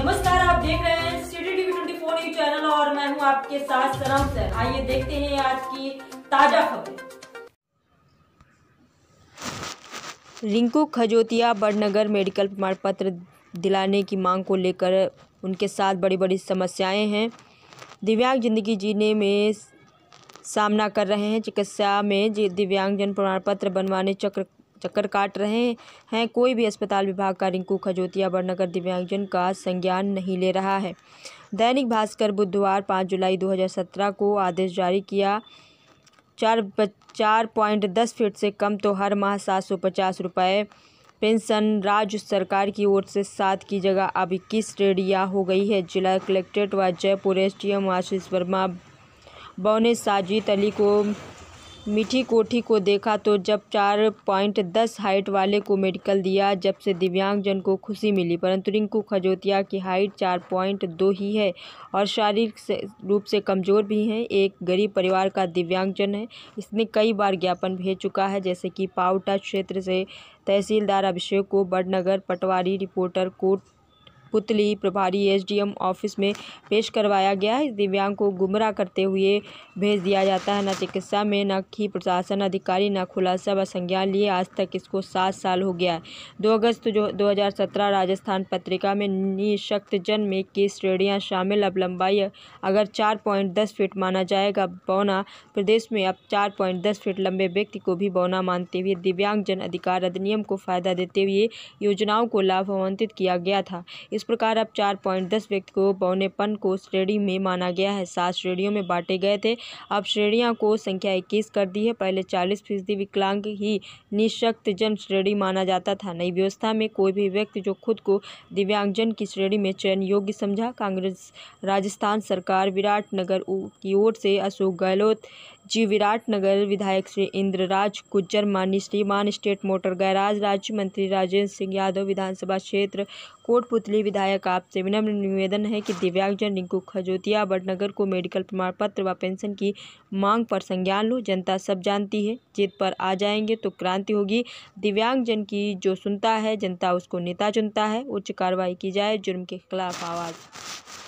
नमस्कार आप देख रहे हैं city TV twenty four news channel और मैं हूं आपके साथ सनम सर आइए देखते हैं आज की ताजा खबर रिंकू खजोतिया बड़नगर मेडिकल प्रमाण पत्र दिलाने की मांग को लेकर उनके साथ बड़ी बड़ी समस्याएं हैं दिव्यांग जिंदगी जीने में सामना कर रहे हैं चिकित्सा में दिव्यांगजन प्रमाण पत्र बनवाने चक्र चक्कर काट रहे हैं कोई भी अस्पताल विभाग का रिंकू खजोतिया बड़नगर दिव्यांगजन का संज्ञान नहीं ले रहा है दैनिक भास्कर बुधवार पाँच जुलाई दो को आदेश जारी किया चार चार पॉइंट दस फीट से कम तो हर माह सात सौ पचास रुपये पेंशन राज्य सरकार की ओर से सात की जगह अब इक्कीस श्रेणियाँ हो गई है जिला कलेक्ट्रेट व Jaipur S T M Ashish Verma बौने साजिद अली को मीठी कोठी को देखा तो जब चार पॉइंट दस हाइट वाले को मेडिकल दिया जब से दिव्यांगजन को खुशी मिली परंतु रिंकू खजोतिया की हाइट चार पॉइंट दो ही है और शारीरिक रूप से कमज़ोर भी हैं एक गरीब परिवार का दिव्यांगजन है इसने कई बार ज्ञापन भेज चुका है जैसे कि पावटा क्षेत्र से तहसीलदार अभिषेक को बड़नगर पटवारी रिपोर्टर कोर्ट पुतली प्रभारी एसडीएम ऑफिस में पेश करवाया गया दिव्यांग को गुमराह करते हुए भेज दिया जाता है न चिकित्सा में न ही प्रशासन अधिकारी न खुलासा व संज्ञान लिए आज तक इसको सात साल हो गया है दो अगस्त जो दो राजस्थान पत्रिका में जन में की श्रेणियाँ शामिल अब लंबाई अगर चार पॉइंट दस फीट माना जाएगा बौना प्रदेश में अब चार पॉइंट दस फीट लंबे व्यक्ति को भी बौना मानते हुए दिव्यांग जन अधिकार अधिनियम को फायदा देते हुए योजनाओं को लाभान्वित किया गया था इस प्रकार अब चार पॉइंट दस व्यक्ति को पौनेपन को श्रेणी में माना गया है सात श्रेणियों में बांटे गए थे अब श्रेणियों को संख्या इक्कीस कर दी है पहले चालीस फीसदी विकलांग ही जन श्रेणी माना जाता था नई व्यवस्था में कोई भी व्यक्ति जो खुद को दिव्यांगजन की श्रेणी में चयन योग्य समझा कांग्रेस राजस्थान सरकार विराट नगर की ओर से अशोक गहलोत जी विराटनगर विधायक श्री इंद्रराज गुज्जर मानी श्रीमान स्टेट मोटर गैराज राज्य मंत्री राजेंद्र सिंह यादव विधानसभा क्षेत्र कोटपुतली विधायक आपसे विनम्र निवेदन है कि दिव्यांगजन रिंकू खजोतिया बटनगर को मेडिकल प्रमाण पत्र व पेंशन की मांग पर संज्ञान लो जनता सब जानती है जीत पर आ जाएंगे तो क्रांति होगी दिव्यांगजन की जो सुनता है जनता उसको नेता चुनता है उच्च कार्रवाई की जाए जुर्म के खिलाफ आवाज़